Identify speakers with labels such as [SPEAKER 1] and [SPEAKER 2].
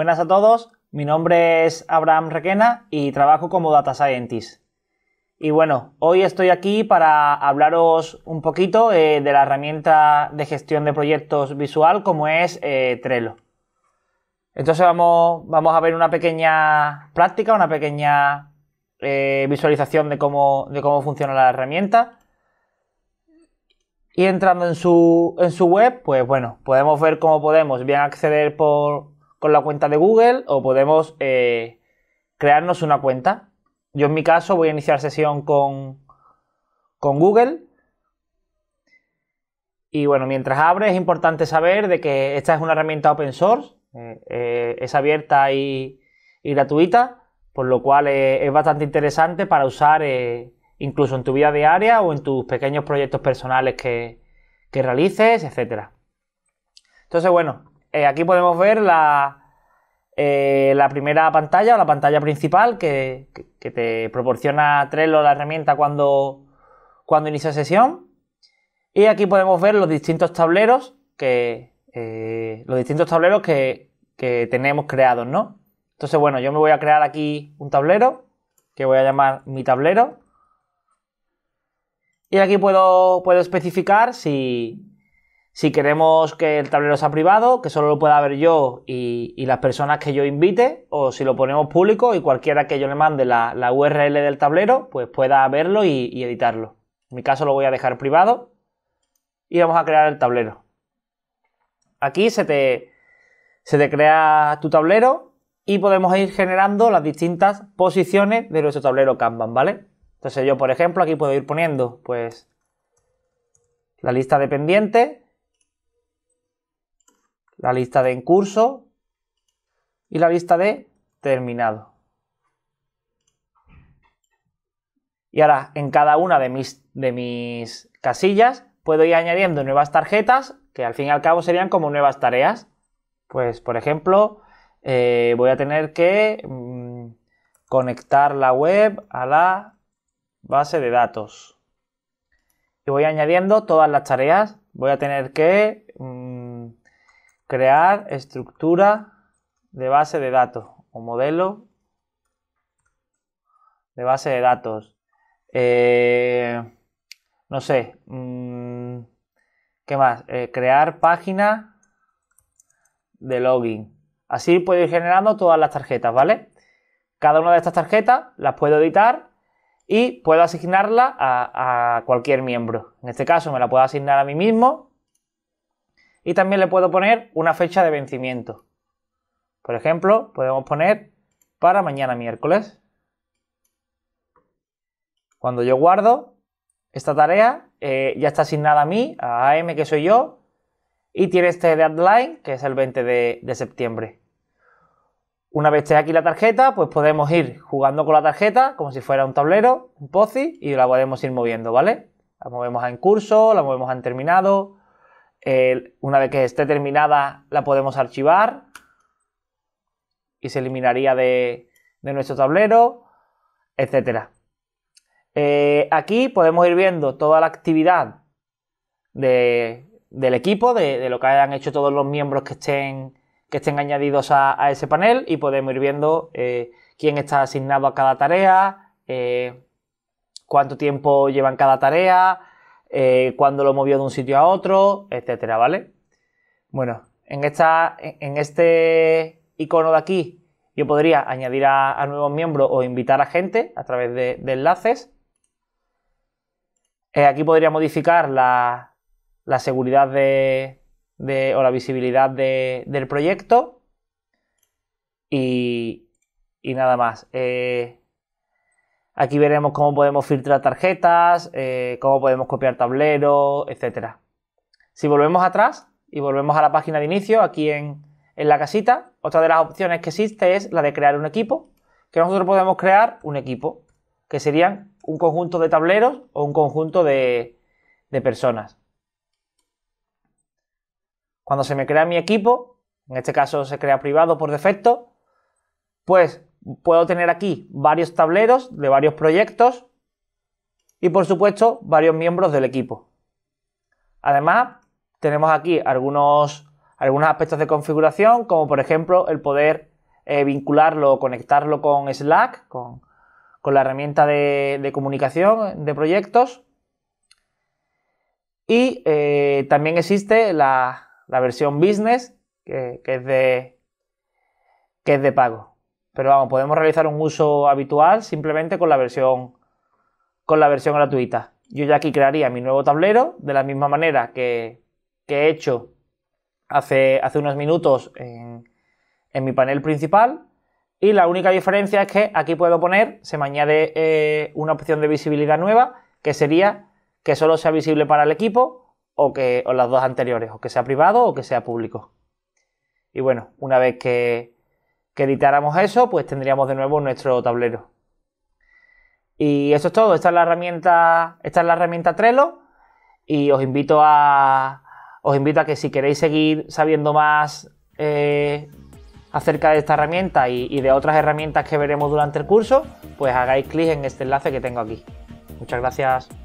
[SPEAKER 1] Buenas a todos, mi nombre es Abraham Requena y trabajo como Data Scientist. Y bueno, hoy estoy aquí para hablaros un poquito eh, de la herramienta de gestión de proyectos visual como es eh, Trello. Entonces vamos, vamos, a ver una pequeña práctica, una pequeña eh, visualización de cómo, de cómo funciona la herramienta. Y entrando en su, en su web, pues bueno, podemos ver cómo podemos bien acceder por, con la cuenta de Google o podemos eh, crearnos una cuenta. Yo en mi caso voy a iniciar sesión con, con Google. Y bueno, mientras abre es importante saber de que esta es una herramienta open source, eh, eh, es abierta y, gratuita, por lo cual es bastante interesante para usar incluso en tu vida diaria o en tus pequeños proyectos personales que, que realices, etc. Entonces, bueno, aquí podemos ver la, eh, la primera pantalla o la pantalla principal que, te proporciona Trello la herramienta cuando, cuando inicia sesión. Y aquí podemos ver los distintos tableros que, eh, los distintos tableros que, que tenemos creados, ¿no? Entonces, bueno, yo me voy a crear aquí un tablero que voy a llamar mi tablero. Y aquí puedo, puedo especificar si, si queremos que el tablero sea privado, que solo lo pueda ver yo y, las personas que yo invite, o si lo ponemos público y cualquiera que yo le mande la, URL del tablero, pues pueda verlo y, editarlo. En mi caso lo voy a dejar privado y vamos a crear el tablero. Aquí se te, se te crea tu tablero y podemos ir generando las distintas posiciones de nuestro tablero Kanban, ¿vale? Entonces yo, por ejemplo, aquí puedo ir poniendo pues la lista de pendientes la lista de en curso y la lista de terminado. Y ahora en cada una de mis, de mis casillas puedo ir añadiendo nuevas tarjetas que al fin y al cabo serían como nuevas tareas. Pues por ejemplo, eh, voy a tener que mm, conectar la web a la base de datos. Y voy añadiendo todas las tareas. Voy a tener que crear estructura de base de datos o modelo de base de datos. Eh, no sé, mm, ¿qué más? Eh, crear página de login. Así puedo ir generando todas las tarjetas, ¿vale? Cada una de estas tarjetas las puedo editar y puedo asignarla a cualquier miembro. En este caso me la puedo asignar a mí mismo y también le puedo poner una fecha de vencimiento. Por ejemplo, podemos poner para mañana miércoles. Cuando yo guardo esta tarea, eh, ya está asignada a mí, a AM que soy yo, y tiene este deadline que es el 20 de, septiembre. Una vez esté aquí la tarjeta, pues podemos ir jugando con la tarjeta como si fuera un tablero, un Pozi, y la podemos ir moviendo, ¿vale? La movemos a en curso, la movemos a en terminado, una vez que esté terminada la podemos archivar y se eliminaría de, nuestro tablero, etcétera. Eh, aquí podemos ir viendo toda la actividad del equipo, de, lo que hayan hecho todos los miembros que estén, que estén añadidos a, ese panel y podemos ir viendo eh, quién está asignado a cada tarea, eh, cuánto tiempo llevan cada tarea, eh, cuando lo movió de un sitio a otro, etcétera, ¿vale? Bueno, en, esta, en este icono de aquí yo podría añadir a, nuevos miembros o invitar a gente a través de, enlaces. Eh, aquí podría modificar la, seguridad de, o la visibilidad del proyecto. Y, nada más. Eh, Aquí veremos cómo podemos filtrar tarjetas, eh, cómo podemos copiar tableros, etc. Si volvemos atrás y volvemos a la página de inicio, aquí en, en la casita, otra de las opciones que existe es la de crear un equipo, que nosotros podemos crear un equipo, que serían un conjunto de tableros o un conjunto de, de personas. Cuando se me crea mi equipo, en este caso se crea privado por defecto, pues Puedo tener aquí varios tableros de varios proyectos y por supuesto varios miembros del equipo. Además, tenemos aquí algunos, algunos aspectos de configuración, como por ejemplo el poder eh, vincularlo o conectarlo con Slack, con, la herramienta de, comunicación de proyectos. Y eh, también existe la, versión business, que, es de, que es de pago. Pero vamos, podemos realizar un uso habitual simplemente con la versión, con la versión gratuita. Yo ya aquí crearía mi nuevo tablero de la misma manera que, he hecho hace, hace unos minutos en, mi panel principal. Y la única diferencia es que aquí puedo poner, se me añade eh, una opción de visibilidad nueva, que sería que solo sea visible para el equipo o, que, o las dos anteriores, o que sea privado o que sea público. Y bueno, una vez que, que editáramos eso, pues tendríamos de nuevo nuestro tablero. Y eso es todo. Esta es la herramienta, esta es la herramienta Trello. Y os invito a, os invito a que si queréis seguir sabiendo más eh, acerca de esta herramienta y, y de otras herramientas que veremos durante el curso, pues hagáis clic en este enlace que tengo aquí. Muchas gracias.